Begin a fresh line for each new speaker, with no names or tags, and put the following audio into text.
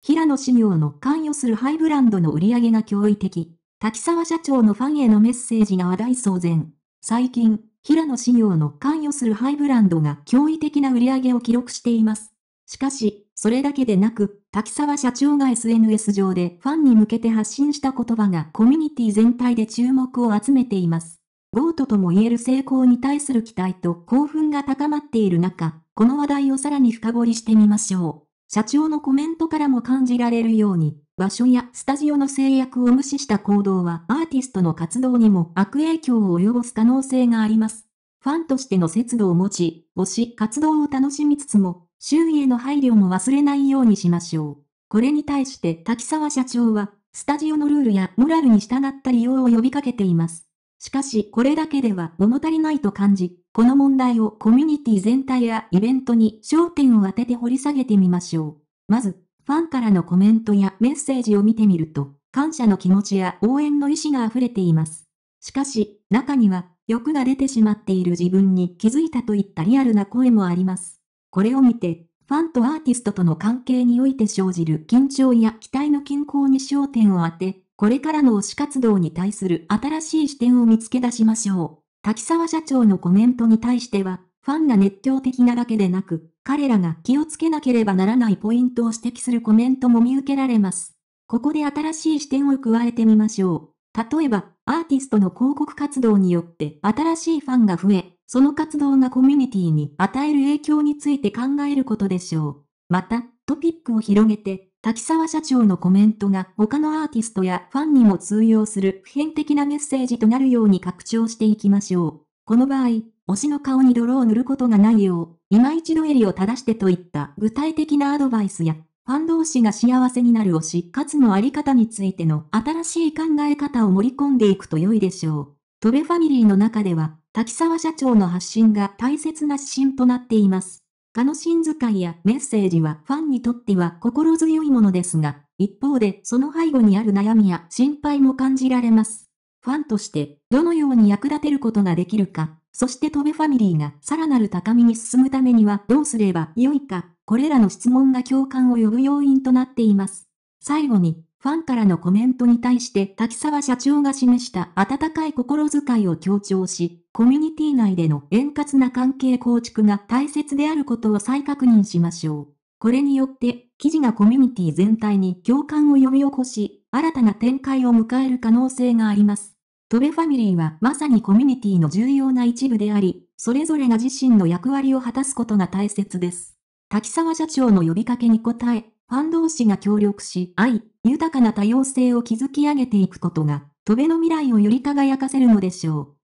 平野紫耀の関与するハイブランドの売り上げが驚異的。滝沢社長のファンへのメッセージが話題騒然。最近、平野紫耀の関与するハイブランドが驚異的な売り上げを記録しています。しかし、それだけでなく、滝沢社長が SNS 上でファンに向けて発信した言葉がコミュニティ全体で注目を集めています。ゴートとも言える成功に対する期待と興奮が高まっている中、この話題をさらに深掘りしてみましょう。社長のコメントからも感じられるように、場所やスタジオの制約を無視した行動はアーティストの活動にも悪影響を及ぼす可能性があります。ファンとしての節度を持ち、推し活動を楽しみつつも、周囲への配慮も忘れないようにしましょう。これに対して滝沢社長は、スタジオのルールやモラルに従った利用を呼びかけています。しかしこれだけでは物足りないと感じ、この問題をコミュニティ全体やイベントに焦点を当てて掘り下げてみましょう。まず、ファンからのコメントやメッセージを見てみると、感謝の気持ちや応援の意思が溢れています。しかし、中には、欲が出てしまっている自分に気づいたといったリアルな声もあります。これを見て、ファンとアーティストとの関係において生じる緊張や期待の均衡に焦点を当て、これからの推し活動に対する新しい視点を見つけ出しましょう。滝沢社長のコメントに対しては、ファンが熱狂的なだけでなく、彼らが気をつけなければならないポイントを指摘するコメントも見受けられます。ここで新しい視点を加えてみましょう。例えば、アーティストの広告活動によって新しいファンが増え、その活動がコミュニティに与える影響について考えることでしょう。また、トピックを広げて、滝沢社長のコメントが他のアーティストやファンにも通用する普遍的なメッセージとなるように拡張していきましょう。この場合、推しの顔に泥を塗ることがないよう、今一度襟を正してといった具体的なアドバイスや、ファン同士が幸せになる推し活のあり方についての新しい考え方を盛り込んでいくと良いでしょう。トベファミリーの中では、滝沢社長の発信が大切な指針となっています。楽しん遣いやメッセージはファンにとっては心強いものですが、一方でその背後にある悩みや心配も感じられます。ファンとしてどのように役立てることができるか、そして戸部ファミリーがさらなる高みに進むためにはどうすればよいか、これらの質問が共感を呼ぶ要因となっています。最後に、ファンからのコメントに対して滝沢社長が示した温かい心遣いを強調し、コミュニティ内での円滑な関係構築が大切であることを再確認しましょう。これによって、記事がコミュニティ全体に共感を呼び起こし、新たな展開を迎える可能性があります。トベファミリーはまさにコミュニティの重要な一部であり、それぞれが自身の役割を果たすことが大切です。滝沢社長の呼びかけに応え、ファン同士が協力し、愛、豊かな多様性を築き上げていくことが、戸辺の未来をより輝かせるのでしょう。